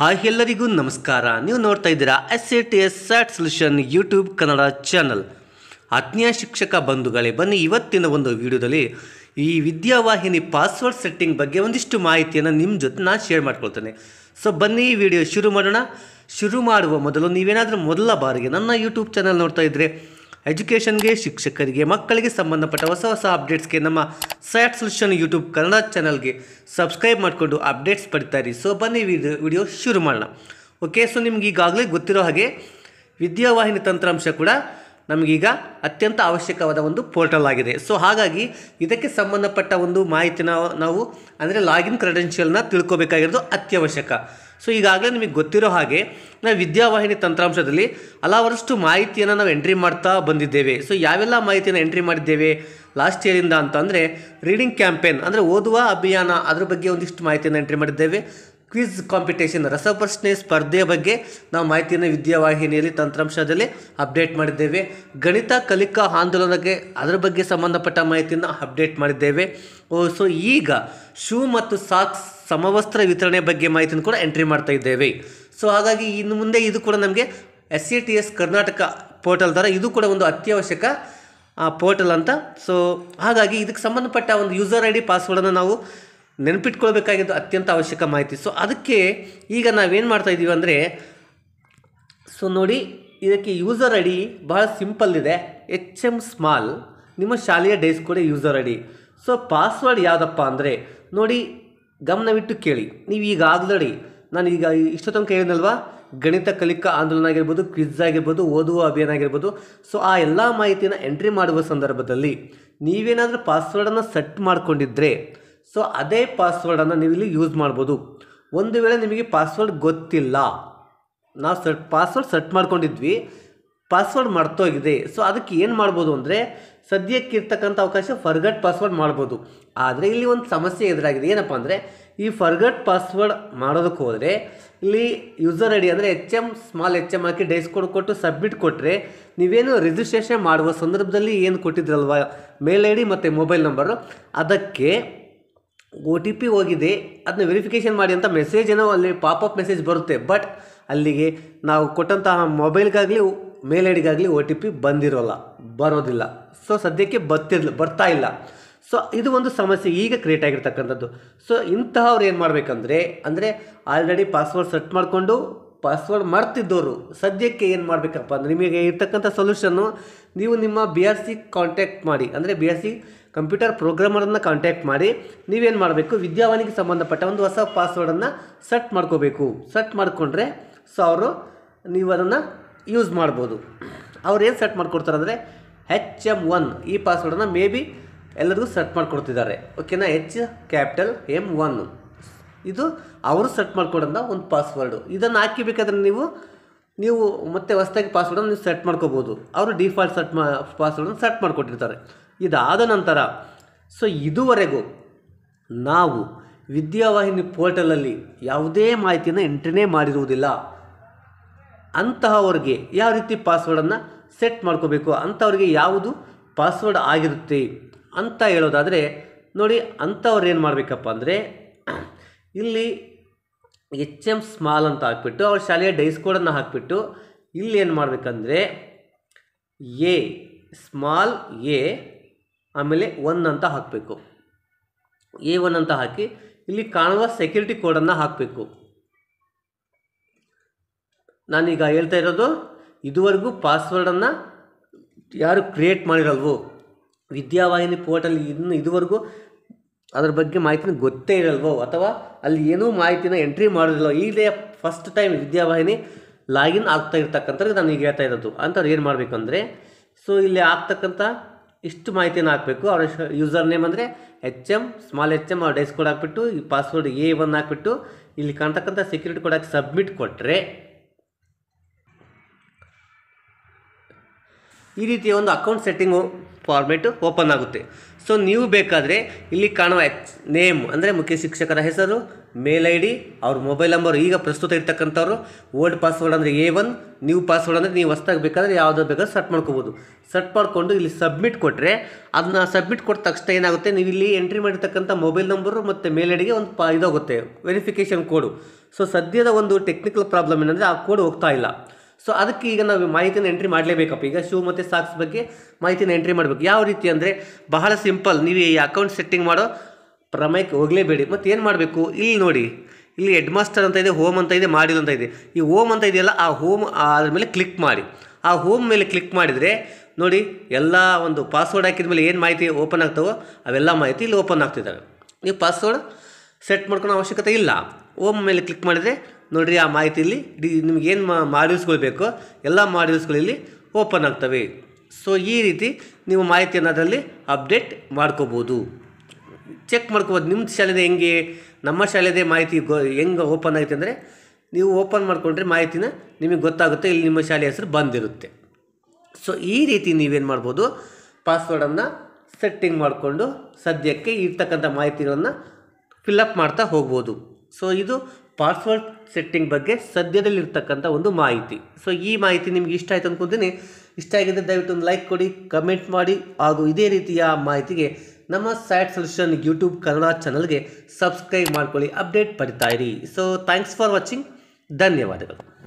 hi ಎಲ್ಲರಿಗೂ ನಮಸ್ಕಾರ ನೀವು ನೋಡ್ತಾ ಇದ್ದೀರಾ S A T S sat solution YouTube Kannada channel ಆತ್ಮೀಯ ಶಿಕ್ಷಕ ಬಂಧುಗಳೇ ಬನ್ನಿ ಇವತ್ತಿನ ಒಂದು ವಿಡಿಯೋದಲ್ಲಿ ಈ ವಿದ್ಯಾವಾಹಿನಿ ಪಾಸ್ವರ್ಡ್ ಸೆಟ್ಟಿಂಗ್ ಬಗ್ಗೆ ಒಂದಿಷ್ಟು ಮಾಹಿತಿಯನ್ನು ನಿಮ್ಮ ಜೊತೆ ನಾನು ಶೇರ್ ಮಾಡ್ಕೊಳ್ತೇನೆ ಸೊ ಬನ್ನಿ ಈ ವಿಡಿಯೋ ಶುರು ಮಾಡೋಣ ಶುರು ಮಾಡುವ ಮೊದಲು ನೀವೇನಾದರೂ ಮೊದಲ ಬಾರಿಗೆ ನನ್ನ ಯೂಟ್ಯೂಬ್ ಚಾನಲ್ ನೋಡ್ತಾ ಇದ್ದರೆ ಎಜುಕೇಷನ್ಗೆ ಶಿಕ್ಷಕರಿಗೆ ಮಕ್ಕಳಿಗೆ ಸಂಬಂಧಪಟ್ಟ ಹೊಸ ಹೊಸ ಅಪ್ಡೇಟ್ಸ್ಗೆ ನಮ್ಮ ಸ್ಯಾಟ್ ಸೊಲ್ಯೂಷನ್ ಯೂಟ್ಯೂಬ್ ಕನ್ನಡ ಚಾನಲ್ಗೆ ಸಬ್ಸ್ಕ್ರೈಬ್ ಮಾಡಿಕೊಂಡು ಅಪ್ಡೇಟ್ಸ್ ಪಡಿತಾರೆ ಸೊ ಬನ್ನಿ ವಿಡಿಯೋ ವಿಡಿಯೋ ಶುರು ಮಾಡೋಣ ಓಕೆ ಸೊ ನಿಮ್ಗೆ ಈಗಾಗಲೇ ಗೊತ್ತಿರೋ ಹಾಗೆ ವಿದ್ಯಾವಾಹಿನಿ ತಂತ್ರಾಂಶ ಕೂಡ ನಮಗೀಗ ಅತ್ಯಂತ ಅವಶ್ಯಕವಾದ ಒಂದು ಪೋರ್ಟಲ್ ಆಗಿದೆ ಸೊ ಹಾಗಾಗಿ ಇದಕ್ಕೆ ಸಂಬಂಧಪಟ್ಟ ಒಂದು ಮಾಹಿತಿನ ನಾವು ಅಂದರೆ ಲಾಗಿನ್ ಕ್ರೆಡೆನ್ಷಿಯಲ್ನ ತಿಳ್ಕೊಬೇಕಾಗಿರೋದು ಅತ್ಯವಶ್ಯಕ ಸೊ ಈಗಾಗಲೇ ನಿಮಗೆ ಗೊತ್ತಿರೋ ಹಾಗೆ ನಾವು ವಿದ್ಯಾವಾಹಿನಿ ತಂತ್ರಾಂಶದಲ್ಲಿ ಹಲವರಷ್ಟು ಮಾಹಿತಿಯನ್ನು ನಾವು ಎಂಟ್ರಿ ಮಾಡ್ತಾ ಬಂದಿದ್ದೇವೆ ಸೊ ಯಾವೆಲ್ಲ ಮಾಹಿತಿಯನ್ನು ಎಂಟ್ರಿ ಮಾಡಿದ್ದೇವೆ ಲಾಸ್ಟ್ ಇಯರಿಂದ ಅಂದರೆ ರೀಡಿಂಗ್ ಕ್ಯಾಂಪೇನ್ ಅಂದರೆ ಓದುವ ಅಭಿಯಾನ ಅದ್ರ ಬಗ್ಗೆ ಒಂದಿಷ್ಟು ಮಾಹಿತಿಯನ್ನು ಎಂಟ್ರಿ ಮಾಡಿದ್ದೇವೆ ಕ್ವಿಜ್ ಕಾಂಪಿಟೇಷನ್ ರಸಪ್ರಶ್ನೆ ಸ್ಪರ್ಧೆಯ ಬಗ್ಗೆ ನಾವು ಮಾಹಿತಿಯನ್ನು ವಿದ್ಯಾವಾಹಿನಿಯಲ್ಲಿ ತಂತ್ರಾಂಶದಲ್ಲಿ ಅಪ್ಡೇಟ್ ಮಾಡಿದ್ದೇವೆ ಗಣಿತ ಕಲಿಕಾ ಆಂದೋಲನಕ್ಕೆ ಅದರ ಬಗ್ಗೆ ಸಂಬಂಧಪಟ್ಟ ಮಾಹಿತಿಯನ್ನು ಅಪ್ಡೇಟ್ ಮಾಡಿದ್ದೇವೆ ಸೊ ಈಗ ಶೂ ಮತ್ತು ಸಾಕ್ಸ್ ಸಮವಸ್ತ್ರ ವಿತರಣೆ ಬಗ್ಗೆ ಮಾಹಿತಿಯನ್ನು ಕೂಡ ಎಂಟ್ರಿ ಮಾಡ್ತಾ ಇದ್ದೇವೆ ಸೊ ಹಾಗಾಗಿ ಇನ್ನು ಮುಂದೆ ಇದು ಕೂಡ ನಮಗೆ S C T S Karnataka portal ಥರ ಇದು ಕೂಡ ಒಂದು ಅತ್ಯವಶ್ಯಕ ಪೋರ್ಟಲ್ ಅಂತ ಸೊ ಹಾಗಾಗಿ ಇದಕ್ಕೆ ಸಂಬಂಧಪಟ್ಟ ಒಂದು ಯೂಸರ್ ಐ ಡಿ ಪಾಸ್ವರ್ಡನ್ನು ನಾವು ನೆನಪಿಟ್ಕೊಳ್ಬೇಕಾಗಿದ್ದು ಅತ್ಯಂತ ಅವಶ್ಯಕ ಮಾಹಿತಿ ಸೊ ಅದಕ್ಕೆ ಈಗ ನಾವೇನು ಮಾಡ್ತಾ ಇದ್ದೀವಿ ಅಂದರೆ ಸೊ ನೋಡಿ ಇದಕ್ಕೆ ಯೂಸರ್ ಐ ಡಿ ಬಹಳ ಸಿಂಪಲ್ ಇದೆ ಎಚ್ ಎಮ್ ಸ್ಮಾಲ್ ನಿಮ್ಮ ಶಾಲೆಯ ಡೇಸ್ ಕೂಡ user I D so password ಯಾವುದಪ್ಪ ಅಂದರೆ ನೋಡಿ ಗಮನವಿಟ್ಟು ಕೇಳಿ ನೀವು ಈಗ ಆಗಲಡಿ ನಾನು ಈಗ ಇಷ್ಟು ತನಕ ಗಣಿತ ಕಲಿಕಾ ಆಂದೋಲನ ಆಗಿರ್ಬೋದು ಕ್ವಿಜ್ ಆಗಿರ್ಬೋದು ಓದುವ ಅಭಿಯಾನ ಆಗಿರ್ಬೋದು ಸೊ ಆ ಎಲ್ಲ ಮಾಹಿತಿನ ಎಂಟ್ರಿ ಮಾಡುವ ಸಂದರ್ಭದಲ್ಲಿ ನೀವೇನಾದರೂ ಪಾಸ್ವರ್ಡನ್ನು ಸೆಟ್ ಮಾಡಿಕೊಂಡಿದ್ದರೆ ಸೊ ಅದೇ ಪಾಸ್ವರ್ಡನ್ನು ನೀವು ಇಲ್ಲಿ ಯೂಸ್ ಮಾಡ್ಬೋದು ಒಂದು ವೇಳೆ ನಿಮಗೆ ಪಾಸ್ವರ್ಡ್ ಗೊತ್ತಿಲ್ಲ ನಾವು ಸೆಟ್ ಪಾಸ್ವರ್ಡ್ ಸೆಟ್ ಮಾಡ್ಕೊಂಡಿದ್ವಿ ಪಾಸ್ವರ್ಡ್ ಮರ್ತೋಗಿದೆ ಸೊ ಅದಕ್ಕೆ ಏನು ಮಾಡ್ಬೋದು ಅಂದರೆ ಸದ್ಯಕ್ಕೆ ಇರ್ತಕ್ಕಂಥ ಅವಕಾಶ ಫರ್ಗಟ್ ಪಾಸ್ವರ್ಡ್ ಮಾಡ್ಬೋದು ಆದರೆ ಇಲ್ಲಿ ಒಂದು ಸಮಸ್ಯೆ ಎದುರಾಗಿದೆ ಏನಪ್ಪ ಅಂದರೆ ಈ ಫರ್ಗಟ್ ಪಾಸ್ವರ್ಡ್ ಮಾಡೋದಕ್ಕೆ ಹೋದರೆ ಇಲ್ಲಿ ಯೂಸರ್ ಐ ಡಿ ಅಂದರೆ H M small H M ಹಾಕಿ ಡೇಸ್ ಕೋಡ್ ಕೊಟ್ಟು ಸಬ್ಮಿಟ್ ಕೊಟ್ಟರೆ ನೀವೇನು ರಿಜಿಸ್ಟ್ರೇಷನ್ ಮಾಡುವ ಸಂದರ್ಭದಲ್ಲಿ ಏನು ಕೊಟ್ಟಿದ್ರಲ್ವ ಮೇಲ್ ಐ ಡಿ ಮತ್ತು ಮೊಬೈಲ್ ನಂಬರು ಅದಕ್ಕೆ ಒ ಟಿ ಪಿ ಹೋಗಿದೆ ಅದನ್ನ ವೆರಿಫಿಕೇಷನ್ ಮಾಡಿ ಅಂತ ಮೆಸೇಜ್ ಏನೋ ಅಲ್ಲಿ ಪಾಪಪ್ ಮೆಸೇಜ್ ಬರುತ್ತೆ ಬಟ್ ಅಲ್ಲಿಗೆ ನಾವು ಕೊಟ್ಟಂತಹ ಮೊಬೈಲ್ಗಾಗಲಿ ಮೇಲ್ ಐ ಡಿಗಾಗಲಿ ಒ ಟಿ ಪಿ ಬಂದಿರೋಲ್ಲ ಬರೋದಿಲ್ಲ ಸೊ ಸದ್ಯಕ್ಕೆ ಬರ್ತಿರ್ಲಿ ಬರ್ತಾ ಇಲ್ಲ ಸೊ ಇದು ಒಂದು ಸಮಸ್ಯೆ ಈಗ ಕ್ರಿಯೇಟ್ ಆಗಿರ್ತಕ್ಕಂಥದ್ದು ಸೊ ಇಂತಹವ್ರು ಏನು ಮಾಡಬೇಕಂದ್ರೆ ಅಂದರೆ ಆಲ್ರೆಡಿ ಪಾಸ್ವರ್ಡ್ ಸೆಟ್ ಮಾಡಿಕೊಂಡು ಪಾಸ್ವರ್ಡ್ ಮಾಡ್ತಿದ್ದವರು ಸದ್ಯಕ್ಕೆ ಏನು ಮಾಡಬೇಕಪ್ಪ ಅಂದರೆ ನಿಮಗೆ ಇರ್ತಕ್ಕಂಥ ಸೊಲ್ಯೂಷನ್ನು ನೀವು ನಿಮ್ಮ ಬಿ ಆರ್ ಸಿ ಕಾಂಟ್ಯಾಕ್ಟ್ ಮಾಡಿ ಅಂದರೆ ಬಿ ಆರ್ ಸಿ ಕಂಪ್ಯೂಟರ್ ಪ್ರೋಗ್ರಾಮರನ್ನು ಕಾಂಟ್ಯಾಕ್ಟ್ ಮಾಡಿ ನೀವೇನು ಮಾಡಬೇಕು ವಿದ್ಯಾವಾನಿಗೆ ಸಂಬಂಧಪಟ್ಟ ಒಂದು ಹೊಸ ಪಾಸ್ವರ್ಡನ್ನು ಸೆಟ್ ಮಾಡ್ಕೋಬೇಕು ಸೆಟ್ ಮಾಡಿಕೊಂಡ್ರೆ ಸೊ ಅವರು ನೀವು ಅದನ್ನು ಯೂಸ್ ಮಾಡ್ಬೋದು ಅವ್ರು ಏನು ಸೆಟ್ ಮಾಡಿಕೊಡ್ತಾರೆ ಅಂದರೆ ಹೆಚ್ ಎಮ್ ಒನ್ ಈ ಪಾಸ್ವರ್ಡನ್ನು ಮೇ ಬಿ ಎಲ್ಲರಿಗೂ ಸೆಟ್ ಮಾಡ್ಕೊಡ್ತಿದ್ದಾರೆ ಓಕೆನಾ ಹೆಚ್ ಕ್ಯಾಪಿಟಲ್ ಎಮ್ ಒನ್ ಇದು ಅವರು ಸೆಟ್ ಮಾಡ್ಕೊಡೋಂಥ ಒಂದು ಪಾಸ್ವರ್ಡು ಇದನ್ನು ಹಾಕಿಬೇಕಾದ್ರೆ ನೀವು ನೀವು ಮತ್ತೆ ಹೊಸದಾಗಿ ಪಾಸ್ವರ್ಡನ್ನು ನೀವು ಸೆಟ್ ಮಾಡ್ಕೋಬೋದು ಅವರು ಡಿಫಾಲ್ಟ್ ಸೆಟ್ ಮಾ ಪಾಸ್ವರ್ಡನ್ನು ಸೆಟ್ ಮಾಡಿಕೊಟ್ಟಿರ್ತಾರೆ ಇದಾದ ನಂತರ ಸೊ ಇದುವರೆಗೂ ನಾವು ವಿದ್ಯಾವಾಹಿನಿ ಪೋರ್ಟಲಲ್ಲಿ ಯಾವುದೇ ಮಾಹಿತಿಯನ್ನು ಎಂಟ್ರಿನೇ ಮಾಡಿರುವುದಿಲ್ಲ ಅಂತಹವ್ರಿಗೆ ಯಾವ ರೀತಿ ಪಾಸ್ವರ್ಡನ್ನು ಸೆಟ್ ಮಾಡ್ಕೋಬೇಕು ಅಂಥವ್ರಿಗೆ ಯಾವುದು ಪಾಸ್ವರ್ಡ್ ಆಗಿರುತ್ತೆ ಅಂತ ಹೇಳೋದಾದರೆ ನೋಡಿ ಅಂಥವ್ರು ಏನು ಮಾಡಬೇಕಪ್ಪ ಅಂದರೆ ಇಲ್ಲಿ ಎಚ್ ಎಮ್ ಸ್ಮಾಲ್ ಅಂತ ಹಾಕ್ಬಿಟ್ಟು ಅವ್ರ ಶಾಲೆಯ ಡೈಸ್ ಕೋಡನ್ನು ಹಾಕ್ಬಿಟ್ಟು ಇಲ್ಲಿ ಏನು ಮಾಡಬೇಕಂದ್ರೆ ಎ ಸ್ಮಾಲ್ ಎ ಆಮೇಲೆ ಒನ್ ಅಂತ ಹಾಕಬೇಕು ಎ ಒನ್ ಅಂತ ಹಾಕಿ ಇಲ್ಲಿ ಕಾಣುವ ಸೆಕ್ಯೂರಿಟಿ ಕೋಡನ್ನು ಹಾಕಬೇಕು ನಾನೀಗ ಹೇಳ್ತಾ ಇರೋದು ಇದುವರೆಗೂ ಪಾಸ್ವರ್ಡನ್ನು ಯಾರು ಕ್ರಿಯೇಟ್ ಮಾಡಿರಲ್ವೋ ವಿದ್ಯಾವಾಹಿನಿ ಪೋರ್ಟಲ್ ಇನ್ನು ಇದುವರೆಗೂ ಅದ್ರ ಬಗ್ಗೆ ಮಾಹಿತಿನ ಗೊತ್ತೇ ಇರಲ್ವೋ ಅಥವಾ ಅಲ್ಲಿ ಏನೂ ಮಾಹಿತಿನ ಎಂಟ್ರಿ ಮಾಡಿರಲ್ವೋ ಈಗಲೇ ಫಸ್ಟ್ ಟೈಮ್ ವಿದ್ಯಾವಾಹಿನಿ ಲಾಗಿನ್ ಆಗ್ತಾ ಇರ್ತಕ್ಕಂಥದ್ದು ನಾನು ಈಗ ಹೇಳ್ತಾ ಇರೋದು ಅಂಥವ್ರು ಏನು ಮಾಡಬೇಕಂದ್ರೆ ಸೊ ಇಲ್ಲಿ ಆಗ್ತಕ್ಕಂಥ ಇಷ್ಟು ಮಾಹಿತಿನ ಹಾಕಬೇಕು ಅವರ ಯೂಸರ್ ನೇಮ್ ಅಂದರೆ H M small H M ಅವ್ರ ಡೈಸ್ ಕೋಡ್ ಹಾಕ್ಬಿಟ್ಟು ಈ ಪಾಸ್ವರ್ಡ್ ಎ ಒನ್ ಹಾಕ್ಬಿಟ್ಟು ಇಲ್ಲಿ ಕಾಣ್ತಕ್ಕಂಥ ಸೆಕ್ಯೂರಿಟಿ ಕೋಡ್ ಹಾಕಿ ಸಬ್ಮಿಟ್ ಕೊಟ್ಟರೆ ಈ ರೀತಿಯ ಒಂದು ಅಕೌಂಟ್ ಸೆಟ್ಟಿಂಗು ಫಾರ್ಮೇಟು ಓಪನ್ ಆಗುತ್ತೆ ಸೊ ನೀವು ಬೇಕಾದರೆ ಇಲ್ಲಿ ಕಾಣುವ ಎಚ್ ನೇಮ್ ಅಂದರೆ ಮುಖ್ಯ ಶಿಕ್ಷಕರ ಹೆಸರು ಮೇಲ್ ಐ ಡಿ ಅವ್ರ ಮೊಬೈಲ್ ನಂಬರ್ ಈಗ ಪ್ರಸ್ತುತ ಇರ್ತಕ್ಕಂಥವ್ರು ಓಲ್ಡ್ ಪಾಸ್ವರ್ಡ್ ಅಂದರೆ ಎ ಒನ್ ನೀವು ಪಾಸ್ವರ್ಡ್ ಅಂದರೆ ನೀವು ಹೊಸ್ದಾಗಿ ಬೇಕಾದರೆ ಯಾವುದೋ ಬೇಕಾದ್ರೆ ಸೆಟ್ ಮಾಡ್ಕೋಬೋದು ಸೆಟ್ ಮಾಡಿಕೊಂಡು ಇಲ್ಲಿ ಸಬ್ಮಿಟ್ ಕೊಟ್ಟರೆ ಅದನ್ನ ಸಬ್ಮಿಟ್ ಕೊಟ್ಟ ತಕ್ಷಣ ಏನಾಗುತ್ತೆ ನೀವು ಇಲ್ಲಿ ಎಂಟ್ರಿ ಮಾಡಿರ್ತಕ್ಕಂಥ ಮೊಬೈಲ್ ನಂಬರು ಮತ್ತು ಮೇಲ್ ಐಡಿಗೆ ಒಂದು ಪ ಇದಾಗುತ್ತೆ ವೆರಿಫಿಕೇಷನ್ ಕೋಡು ಸೊ ಸದ್ಯದ ಒಂದು ಟೆಕ್ನಿಕಲ್ ಪ್ರಾಬ್ಲಮ್ ಏನಂದರೆ ಆ ಕೋಡ್ ಹೋಗ್ತಾ ಇಲ್ಲ ಸೊ ಅದಕ್ಕೆ ಈಗ ನಾವು ಮಾಹಿತಿಯನ್ನು ಎಂಟ್ರಿ ಮಾಡಲೇಬೇಕಪ್ಪ ಈಗ ಶೂ ಮತ್ತು ಸಾಕ್ಸ್ ಬಗ್ಗೆ ಮಾಹಿತಿನ ಎಂಟ್ರಿ ಮಾಡಬೇಕು ಯಾವ ರೀತಿ ಅಂದರೆ ಬಹಳ ಸಿಂಪಲ್ ನೀವು ಈ ಅಕೌಂಟ್ ಸೆಟ್ಟಿಂಗ್ ಮಾಡೋ ಪ್ರಮೇಯಕ್ಕೆ ಹೋಗಲೇಬೇಡಿ ಮತ್ತು ಏನು ಮಾಡಬೇಕು ಇಲ್ಲಿ ನೋಡಿ ಇಲ್ಲಿ ಹೆಡ್ ಮಾಸ್ಟರ್ ಅಂತ ಇದೆ ಹೋಮ್ ಅಂತ ಇದೆ ಮಾಡಿಲ್ ಅಂತ ಇದೆ ಈ ಹೋಮ್ ಅಂತ ಇದೆಯಲ್ಲ ಆ ಹೋಮ್ ಅದ್ರ ಮೇಲೆ ಕ್ಲಿಕ್ ಮಾಡಿ ಆ ಹೋಮ್ ಮೇಲೆ ಕ್ಲಿಕ್ ಮಾಡಿದರೆ ನೋಡಿ ಎಲ್ಲ ಒಂದು ಪಾಸ್ವರ್ಡ್ ಹಾಕಿದ ಮೇಲೆ ಏನು ಮಾಹಿತಿ ಓಪನ್ ಆಗ್ತವೋ ಅವೆಲ್ಲ ಮಾಹಿತಿ ಇಲ್ಲಿ ಓಪನ್ ಆಗ್ತಿದ್ದಾವೆ ನೀವು ಪಾಸ್ವರ್ಡ್ ಸೆಟ್ ಮಾಡ್ಕೊಳೋ ಅವಶ್ಯಕತೆ ಇಲ್ಲ ಓಮ್ ಮೇಲೆ ಕ್ಲಿಕ್ ಮಾಡಿದರೆ ನೋಡಿರಿ ಆ ಮಾಹಿತಿಯಲ್ಲಿ ಡಿ ನಿಮಗೇನು ಮಾಡ್ಯೂಲ್ಸ್ಗಳು ಬೇಕೋ ಎಲ್ಲ ಮಾಡ್ಯೂಲ್ಸ್ಗಳಲ್ಲಿ ಓಪನ್ ಆಗ್ತವೆ ಸೊ ಈ ರೀತಿ ನೀವು ಮಾಹಿತಿಯನ್ನು ಅದರಲ್ಲಿ ಅಪ್ಡೇಟ್ ಮಾಡ್ಕೋಬೋದು ಚೆಕ್ ಮಾಡ್ಕೋಬೋದು ನಿಮ್ಮ ಶಾಲೆದೇ ಹೆಂಗೆ ನಮ್ಮ ಶಾಲೆದೇ ಮಾಹಿತಿ ಗೊ ಹೆಂಗೆ ಓಪನ್ ಆಗುತ್ತೆ ಅಂದರೆ ನೀವು ಓಪನ್ ಮಾಡಿಕೊಂಡ್ರೆ ಮಾಹಿತಿನ ನಿಮಗೆ ಗೊತ್ತಾಗುತ್ತೆ ಇಲ್ಲಿ ನಿಮ್ಮ ಶಾಲೆ ಹೆಸರು ಬಂದಿರುತ್ತೆ ಸೊ ಈ ರೀತಿ ನೀವೇನು ಮಾಡ್ಬೋದು ಪಾಸ್ವರ್ಡನ್ನು ಸೆಟ್ಟಿಂಗ್ ಮಾಡಿಕೊಂಡು ಸದ್ಯಕ್ಕೆ ಇರ್ತಕ್ಕಂಥ ಮಾಹಿತಿಗಳನ್ನು ಅಪ್ ಮಾಡ್ತಾ ಹೋಗ್ಬೋದು ಸೊ ಇದು ಪಾಸ್ವರ್ಡ್ ಸೆಟ್ಟಿಂಗ್ ಬಗ್ಗೆ ಸದ್ಯದಲ್ಲಿರ್ತಕ್ಕಂಥ ಒಂದು ಮಾಹಿತಿ ಸೊ ಈ ಮಾಹಿತಿ ನಿಮ್ಗೆ ಇಷ್ಟ ಆಯಿತು ಅಂದ್ಕೊತೀನಿ ಇಷ್ಟ ಆಗಿದ್ದರೆ ದಯವಿಟ್ಟು ಒಂದು ಲೈಕ್ ಕೊಡಿ ಕಮೆಂಟ್ ಮಾಡಿ ಹಾಗೂ ಇದೇ ರೀತಿಯ ಮಾಹಿತಿಗೆ ನಮ್ಮ ಸ್ಯಾಟ್ ಸೊಲ್ಯೂಷನ್ ಯೂಟ್ಯೂಬ್ ಕನ್ನಡ ಚಾನಲ್ಗೆ ಸಬ್ಸ್ಕ್ರೈಬ್ ಮಾಡ್ಕೊಳ್ಳಿ ಅಪ್ಡೇಟ್ ಪಡಿತಾ ಇರಿ ಸೊ ಥ್ಯಾಂಕ್ಸ್ ಫಾರ್ ವಾಚಿಂಗ್ ಧನ್ಯವಾದಗಳು